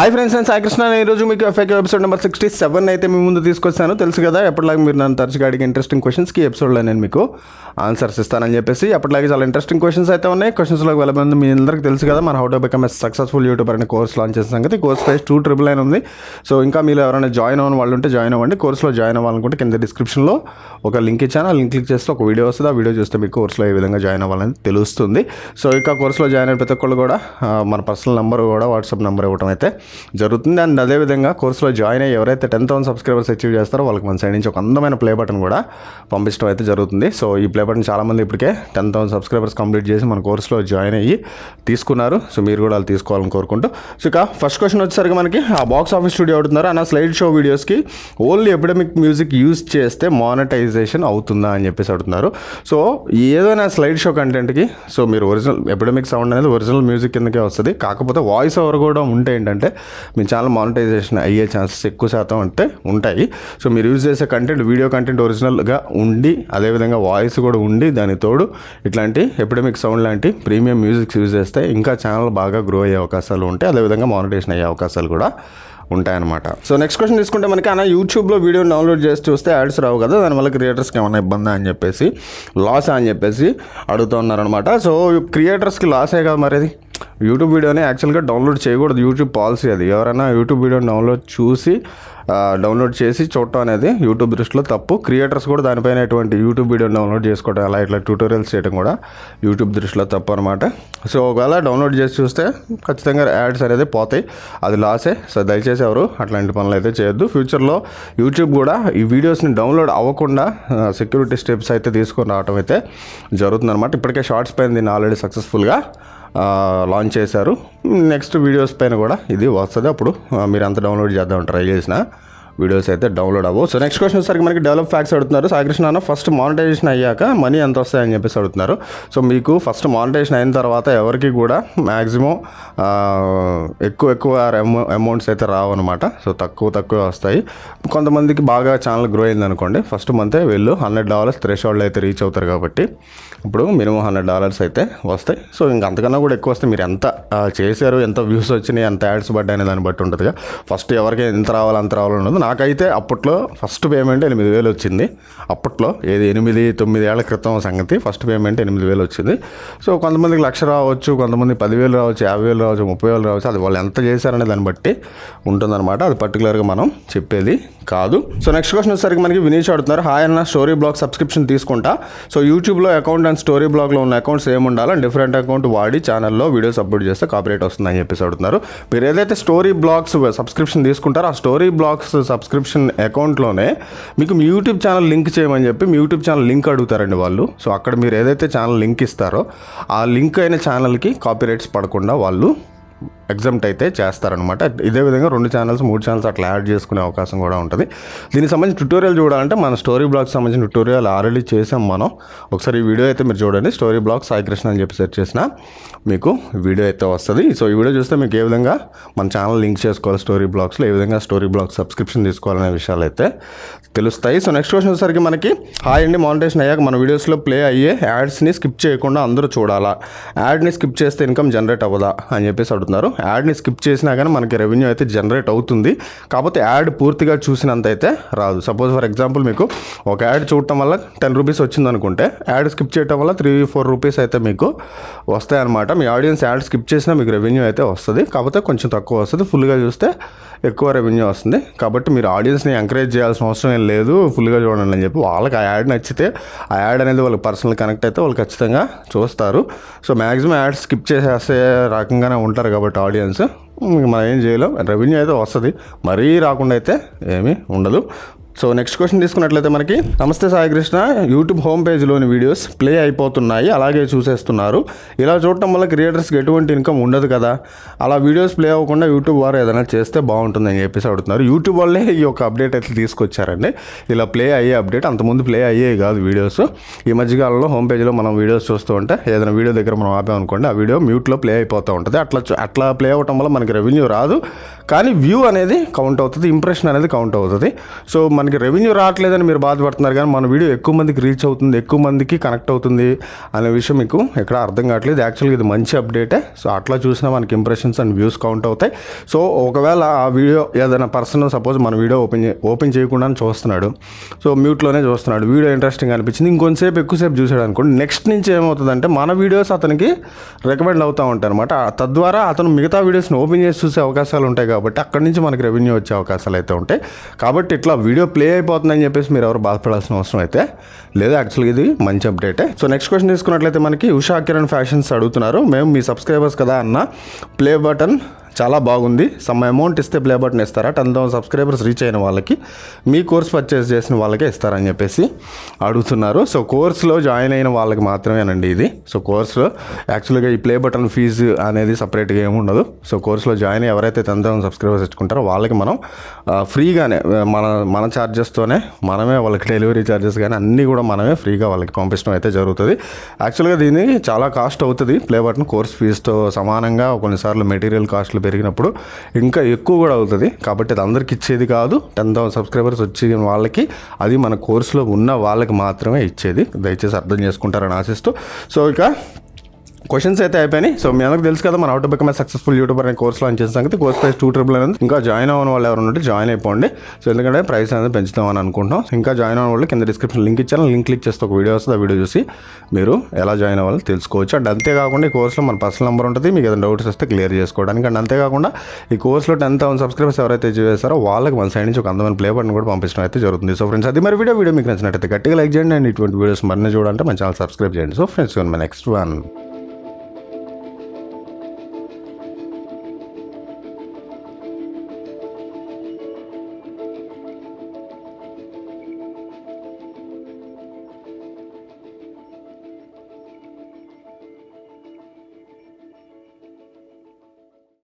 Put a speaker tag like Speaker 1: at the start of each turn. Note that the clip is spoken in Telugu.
Speaker 1: హాయ్ ఫ్రెండ్స్ నేను సాయి కృష్ణ నేను ఈరోజు మీకు FIK episode number sixty seven అయితే మీ ముందు తీసుకొచ్చాను తెలుసు కదా ఎప్పటిలాగే మీరు నన్ను తరచుగా అడిగే ఇంట్రెస్టింగ్ క్వశ్చన్స్కి ఎపిసోడ్లో నేను మీకు ఆన్సర్స్ ఇస్తానని చెప్పేసి ఎప్పటిలాగే చాలా ఇంట్రెస్టింగ్ క్వశ్చన్స్ అయితే ఉన్నాయి క్వశ్చన్స్లో వెళ్ళబంది మీ అందరికీ తెలుసు కదా మన హౌట్ బికమ్ ఎస్ సక్సెస్ఫుల్ యూట్యూబర్ అనే కోర్స్ లాంచ్ చేసిన సంగతి course price two triple nine ఉంది సో ఇంకా మీరు ఎవరైనా జాయిన్ అవ్వని వాళ్ళు ఉంటే జాయిన్ అవ్వండి కోర్స్లో జాయిన్ అవ్వాలనుకుంటే కింద డిస్క్రిప్షన్లో ఒక లింక్ ఇచ్చాను ఆ లింక్ క్లిక్ చేస్తే ఒక వీడియో వస్తుంది ఆ వీడియో చూస్తే మీకు కోర్సులో ఏ విధంగా జాయిన్ అవ్వాలని తెలుస్తుంది సో ఇంకా కోర్స్లో జాయిన్ అయిన ప్రతి ఒక్కళ్ళు కూడా మన పర్సనల్ నెంబర్ కూడా వాట్సాప్ నెంబర్ ఇవ్వడం అయితే జరుగుతుంది అండ్ అదేవిధంగా కోర్సులో జాయిన్ అయ్యి ఎవరైతే టెన్ థౌసండ్ సబ్స్క్రైబర్స్ అచీవ్ చేస్తారో వాళ్ళకి మన సైడ్ నుంచి ఒక అందమైన ప్లే బటన్ కూడా పంపించడం అయితే జరుగుతుంది సో ఈ ప్లే బటన్ చాలామంది ఇప్పటికే టెన్ థౌసండ్ సబ్స్క్రైబర్స్ కంప్లీట్ చేసి మన కోర్సులో జాయిన్ అయ్యి తీసుకున్నారు సో మీరు కూడా వాళ్ళు తీసుకోవాలని కోరుకుంటూ సో ఇక ఫస్ట్ క్వశ్చన్ వచ్చేసరికి మనకి ఆ బాక్స్ ఆఫీస్ స్టూడియో అవుతున్నారు అన్న ఆ స్లైడ్ షో వీడియోస్కి ఓన్లీ ఎపిడమిక్ మ్యూజిక్ యూజ్ చేస్తే మానిటైజేషన్ అవుతుందా అని చెప్పేసి అడుగుతున్నారు సో ఏదైనా స్లైడ్ షో కంటెంట్కి సో మీరు ఒరిజినల్ ఎపిడమిక్ సౌండ్ అనేది ఒరిజినల్ మ్యూజిక్ కిందకే వస్తుంది కాకపోతే వాయిస్ ఓవర్ కూడా ఉంటే ఏంటంటే మీ ఛానల్ మానిటైజేషన్ అయ్యే ఛాన్సెస్ ఎక్కువ శాతం అంటే ఉంటాయి సో మీరు యూజ్ చేసే కంటెంట్ వీడియో కంటెంట్ ఒరిజినల్గా ఉండి అదేవిధంగా వాయిస్ కూడా ఉండి దాని తోడు ఇట్లాంటి ఎపిడమిక్ సౌండ్ లాంటి ప్రీమియం మ్యూజిక్స్ యూజ్ చేస్తే ఇంకా ఛానల్ బాగా గ్రో అయ్యే అవకాశాలు ఉంటాయి అదేవిధంగా మానిటైజేషన్ అయ్యే అవకాశాలు కూడా ఉంటాయన్నమాట సో నెక్స్ట్ క్వశ్చన్ తీసుకుంటే మనకి అన్న యూట్యూబ్లో వీడియో డౌన్లోడ్ చేసి చూస్తే యాడ్స్ రావు కదా దానివల్ల క్రియేటర్స్కి ఏమైనా ఇబ్బందా అని చెప్పేసి లాసా అని చెప్పేసి అడుగుతున్నారనమాట సో క్రియేటర్స్కి లాసే కదా మరి యూట్యూబ్ వీడియోని యాక్చువల్గా డౌన్లోడ్ చేయకూడదు యూట్యూబ్ పాలసీ అది ఎవరైనా యూట్యూబ్ వీడియోని డౌన్లోడ్ చూసి డౌన్లోడ్ చేసి చూడటం అనేది యూట్యూబ్ దృష్టిలో తప్పు క్రియేటర్స్ కూడా దానిపైన ఎటువంటి యూట్యూబ్ వీడియోని డౌన్లోడ్ చేసుకోవడం అలా ఇట్లా ట్యూటోరియల్స్ చేయడం కూడా యూట్యూబ్ దృష్టిలో తప్పు అనమాట సో ఒకవేళ డౌన్లోడ్ చేసి చూస్తే ఖచ్చితంగా యాడ్స్ అనేది పోతాయి అది లాసే సో దయచేసి ఎవరు అట్లాంటి పనులు అయితే చేయొద్దు ఫ్యూచర్లో యూట్యూబ్ కూడా ఈ వీడియోస్ని డౌన్లోడ్ అవ్వకుండా సెక్యూరిటీ స్టెప్స్ అయితే తీసుకొని రావడం అయితే జరుగుతుందన్నమాట ఇప్పటికే షార్ట్స్ పైన దీన్ని ఆల్రెడీ సక్సెస్ఫుల్గా లాంచ్ చేశారు నెక్స్ట్ వీడియోస్ పైన కూడా ఇది వస్తుంది అప్పుడు మీరంతా డౌన్లోడ్ చేద్దాం ట్రై చేసిన వీడియోస్ అయితే డౌన్లోడ్ అవ్వవు సో నెక్స్ట్ క్వశ్చన్ వచ్చేసరికి మనకి డెవలప్ ఫ్యాక్స్ అడుగుతున్నారు సాయికృష్ణ అన్న ఫస్ట్ మానిటైజేషన్ అయ్యాక మనీ ఎంత వస్తాయని చెప్పేసి అడుగుతున్నారు సో మీకు ఫస్ట్ మానిటైజేషన్ అయిన తర్వాత ఎవరికి కూడా మ్యాక్సిమం ఎక్కువ ఎక్కువ అమౌంట్స్ అయితే రావు అనమాట సో తక్కువ తక్కువ వస్తాయి కొంతమందికి బాగా ఛానల్ గ్రో అయింది అనుకోండి ఫస్ట్ మంతే వీళ్ళు హండ్రెడ్ డాలర్స్ థ్రెషోల్డ్ అయితే రీచ్ అవుతారు కాబట్టి ఇప్పుడు మినిమం హండ్రెడ్ డాలర్స్ అయితే వస్తాయి సో ఇంక అంతకన్నా కూడా ఎక్కువ వస్తాయి మీరు ఎంత చేశారు ఎంత వ్యూస్ వచ్చినాయి ఎంత యాడ్స్ పడ్డాయి దాన్ని బట్టి ఉంటుందిగా ఫస్ట్ ఎవరికి ఎంత రావాలి అంత రావాలన్నది నాకైతే అప్పట్లో ఫస్ట్ పేమెంట్ ఎనిమిది వేలు వచ్చింది అప్పట్లో ఏది ఎనిమిది తొమ్మిది ఏళ్ల క్రితం సంగతి ఫస్ట్ పేమెంట్ ఎనిమిది వేలు వచ్చింది సో కొంతమందికి లక్ష రావచ్చు కొంతమంది పదివేలు రావచ్చు యాభై వేలు రావచ్చు ముప్పై వేలు రావచ్చు అది వాళ్ళు ఎంత చేశారనే దాన్ని బట్టి ఉంటుందన్నమాట అది పర్టికులర్గా మనం చెప్పేది కాదు సో నెక్స్ట్ క్వశ్చన్ వచ్చేసరికి మనకి వినీష్ అడుగుతున్నారు హాయ్ అన్న స్టోరీ బ్లాగ్ సబ్స్క్రిప్షన్ తీసుకుంటా సో యూట్యూబ్లో అకౌంట్ అండ్ స్టోరీ బ్లాగ్లో ఉన్న అకౌంట్స్ ఏముండాలి డిఫరెంట్ అకౌంట్ వాడి ఛానల్లో వీడియోస్ అప్లోడ్ చేస్తే కాపరేట్ వస్తుందని చెప్పేసి అడుగుతున్నారు మీరు ఏదైతే స్టోరీ బ్లాగ్స్ సబ్స్క్రిప్షన్ తీసుకుంటారో ఆ స్టోరీ బ్లాగ్స్ సబ్స్క్రిప్షన్ అకౌంట్లోనే మీకు మీ యూట్యూబ్ ఛానల్ లింక్ చేయమని చెప్పి మీ యూట్యూబ్ ఛానల్ లింక్ అడుగుతారండి వాళ్ళు సో అక్కడ మీరు ఏదైతే ఛానల్ లింక్ ఇస్తారో ఆ లింక్ అయిన ఛానల్కి కాపీరైట్స్ పడకుండా వాళ్ళు ఎగ్జామ్ట్ అయితే చేస్తారనమాట ఇదే విధంగా రెండు ఛానల్స్ మూడు ఛానల్స్ అట్లా యాడ్ చేసుకునే అవకాశం కూడా ఉంటుంది దీనికి సంబంధించి ట్యూటోరియల్ చూడాలంటే మన స్టోరీ బ్లాగ్స్ సంబంధించిన ట్యూటోరియల్ ఆల్రెడీ చేసాం మనం ఒకసారి ఈ వీడియో అయితే మీరు చూడండి స్టోరీ బ్లాగ్ సాయికృష్ణ అని చెప్పి సెర్చ్ చేసిన మీకు వీడియో అయితే వస్తుంది సో ఈ వీడియో చూస్తే మీకు ఏ విధంగా మన ఛానల్ లింక్ చేసుకోవాలి స్టోరీ బ్లాగ్స్లో ఏ విధంగా స్టోరీ బ్లాగ్ సబ్స్క్రిప్షన్ తీసుకోవాలనే విషయాలు అయితే తెలుస్తాయి సో నెక్స్ట్ క్వశ్చన్ వచ్చేసరికి మనకి హాయ్ అండి మానిటేషన్ అయ్యాక మన వీడియోస్లో ప్లే అయ్యే యాడ్స్ని స్కిప్ చేయకుండా అందరూ చూడాలా యాడ్ని స్కిప్ చేస్తే ఇన్కమ్ జనరేట్ అవ్వదా అని చెప్పేసి అడుగుతున్నారు యాడ్ని స్కిప్ చేసినా కానీ మనకి రెవెన్యూ అయితే జనరేట్ అవుతుంది కాకపోతే యాడ్ పూర్తిగా చూసినంత అయితే రాదు సపోజ్ ఫర్ ఎగ్జాంపుల్ మీకు ఒక యాడ్ చూడటం వల్ల టెన్ రూపీస్ వచ్చిందనుకుంటే యాడ్ స్కిప్ చేయటం వల్ల త్రీ ఫోర్ రూపీస్ అయితే మీకు వస్తాయన్నమాట మీ ఆడియన్స్ యాడ్ స్కిప్ చేసినా మీకు రెవెన్యూ అయితే వస్తుంది కాకపోతే కొంచెం తక్కువ వస్తుంది ఫుల్గా చూస్తే ఎక్కువ రెవెన్యూ వస్తుంది కాబట్టి మీరు ఆడియన్స్ని ఎంకరేజ్ చేయాల్సిన అవసరం ఏం లేదు ఫుల్గా చూడండి అని చెప్పి వాళ్ళకి ఆ యాడ్ నచ్చితే ఆ యాడ్ అనేది వాళ్ళకి పర్సనల్ కనెక్ట్ అయితే వాళ్ళు ఖచ్చితంగా చూస్తారు సో మ్యాక్సిమం యాడ్ స్కిప్ చేసేసే రకంగానే ఉంటారు కాబట్టి ఆడియన్స్ మనం ఏం చేయలేం రెవెన్యూ అయితే వస్తుంది మరీ రాకుండా అయితే ఏమీ ఉండదు సో నెక్స్ట్ క్వశ్చన్ తీసుకున్నట్లయితే మనకి నమస్తే సాయికృష్ణ యూట్యూబ్ హోమ్ పేజ్లోని వీడియోస్ ప్లే అయిపోతున్నాయి అలాగే చూసేస్తున్నారు ఇలా చూడటం వల్ల క్రియేటర్స్కి ఎటువంటి ఇన్కమ్ ఉండదు కదా అలా వీడియోస్ ప్లే అవ్వకుండా యూట్యూబ్ వారు ఏదైనా చేస్తే బాగుంటుందని చెప్పేసి అడుగుతున్నారు యూట్యూబ్ వాళ్ళే ఈ యొక్క అప్డేట్ అయితే తీసుకొచ్చారండి ఇలా ప్లే అయ్యే అప్డేట్ అంతకుముందు ప్లే అయ్యే కాదు వీడియోస్ ఈ మధ్యకాలంలో హోమ్ పేజ్లో మనం వీడియోస్ చూస్తూ ఉంటే ఏదైనా వీడియో దగ్గర మనం ఆపామనుకోండి ఆ వీడియో మ్యూట్లో ప్లే అయిపోతూ ఉంటుంది అట్లా అట్లా ప్లే అవ్వటం వల్ల మనకి రెవెన్యూ రాదు కానీ వ్యూ అనేది కౌంట్ అవుతుంది ఇంప్రెషన్ అనేది కౌంట్ అవుతుంది సో మన మనకి రెవెన్యూ రావట్లేదని మీరు బాధపడుతున్నారు కానీ మన వీడియో ఎక్కువ మందికి రీచ్ అవుతుంది ఎక్కువ మందికి కనెక్ట్ అవుతుంది అనే విషయం మీకు ఎక్కడ అర్థం కావట్లేదు యాక్చువల్గా ఇది మంచి అప్డేటే సో అట్లా చూసినా మనకి ఇంప్రెషన్స్ అండ్ వ్యూస్ కౌంట్ అవుతాయి సో ఒకవేళ ఆ వీడియో ఏదైనా పర్సన్ సపోజ్ మన వీడియో ఓపెన్ ఓపెన్ చేయకుండా చూస్తున్నాడు సో మ్యూట్లోనే చూస్తున్నాడు వీడియో ఇంట్రెస్టింగ్ అనిపించింది ఇంకొంతసేపు ఎక్కువసేపు చూసాడు అనుకోండి నెక్స్ట్ నుంచి ఏమవుతుందంటే మన వీడియోస్ అతనికి రికమెండ్ అవుతూ ఉంటాయి అనమాట తద్వారా అతను మిగతా వీడియోస్ని ఓపెన్ చేసి చూసే అవకాశాలు ఉంటాయి కాబట్టి అక్కడి నుంచి మనకి రెవెన్యూ వచ్చే అవకాశాలు అయితే ఉంటాయి కాబట్టి ఇట్లా వీడియో ప్లే అయిపోతుందని చెప్పేసి మీరు ఎవరు బాధపడాల్సిన అవసరం అయితే లేదా యాక్చువల్గా ఇది మంచి అప్డేటే సో నెక్స్ట్ క్వశ్చన్ తీసుకున్నట్లయితే మనకి ఉషా కిరణ్ ఫ్యాషన్స్ అడుగుతున్నారు మేము మీ సబ్స్క్రైబర్స్ కదా అన్న ప్లే బటన్ చాలా బాగుంది సమ్ అమౌంట్ ఇస్తే ప్లే బటన్ ఇస్తారా టెన్ థౌసండ్ సబ్స్క్రైబర్స్ రీచ్ అయిన వాళ్ళకి మీ కోర్స్ పర్చేస్ చేసిన వాళ్ళకే ఇస్తారని చెప్పేసి అడుగుతున్నారు సో కోర్స్లో జాయిన్ అయిన వాళ్ళకి మాత్రమేనండి ఇది సో కోర్సులో యాక్చువల్గా ఈ ప్లే బటన్ ఫీజు అనేది సపరేట్గా ఏముండదు సో కోర్సులో జాయిన్ ఎవరైతే టెన్ థౌసండ్ సబ్స్క్రైబర్స్ తెచ్చుకుంటారో వాళ్ళకి మనం ఫ్రీగానే మన మన ఛార్జెస్తోనే మనమే వాళ్ళకి డెలివరీ ఛార్జెస్ కానీ అన్నీ కూడా మనమే ఫ్రీగా వాళ్ళకి పంపించడం అయితే జరుగుతుంది యాక్చువల్గా దీనికి చాలా కాస్ట్ అవుతుంది ప్లే బటన్ కోర్స్ ఫీజుతో సమానంగా కొన్నిసార్లు మెటీరియల్ కాస్ట్లు ఇట్లా పెరిగినప్పుడు ఇంకా ఎక్కువ కూడా అవుతుంది కాబట్టి అది అందరికి ఇచ్చేది కాదు టెన్ థౌసండ్ సబ్స్క్రైబర్స్ వచ్చిన వాళ్ళకి అది మన కోర్సులో ఉన్న వాళ్ళకి మాత్రమే ఇచ్చేది దయచేసి అర్థం చేసుకుంటారని ఆశిస్తూ సో ఇక క్వశ్చన్స్ అయితే అయిపోయినాయి సో మీ అందరికి తెలుసు కదా మన అవుట్ బికమ్ సక్సెస్ఫుల్ యూట్యూబర్ అనే కోర్స్ లాంచ్ చేసిన సంగతి కోర్స్ ప్రైస్ టూ ట్రిపుల్ అనేది ఇంకా జాయిన్ అవ్వని వాళ్ళు ఎవరు ఉంటే జాయిన్ అయిపోండి సో ఎందుకంటే ప్రైస్ అనేది పెంచుతామని అనుకుంటాం ఇంకా జాయిన్ అవ్వని వాళ్ళు కింద డిస్క్రిప్షన్ లింక్ ఇచ్చాను లింక్ క్లిక్ చేస్తే ఒక వీడియో వస్తుంది ఆ వీడియో చూసి మీరు ఎలా జాయిన్ అవ్వాలో తెలుసుకోవచ్చు అండ్ అంతేకాకుండా ఈ కోర్సులో మన పర్సనల్ నెంబర్ ఉంటుంది మీకు ఏదైనా డౌట్స్ వస్తే క్లియర్ చేసుకోవడానికి అండ్ అంతేకాకుండా ఈ కోర్సులో టెన్ థౌసండ్ సబ్స్క్రైబర్స్ ఎవరైతే చేశారో వాళ్ళకి మన సైడ్ నుంచి ఒక అందమైన ప్లే బటన్ కూడా పంపించడం అయితే జరుగుతుంది సో ఫ్రెండ్స్ అది మరి వీడియో వీడియో మీకు నచ్చినట్టయితే గట్టిగా లైక్ చేయండి అండ్ ఇటువంటి వీడియోస్ మరిన్ని చూడాలంటే మన ఛానల్ సబ్స్క్రైబ్ చేయండి సో ఫ్రెండ్స్ మన నెక్స్ట్ వన్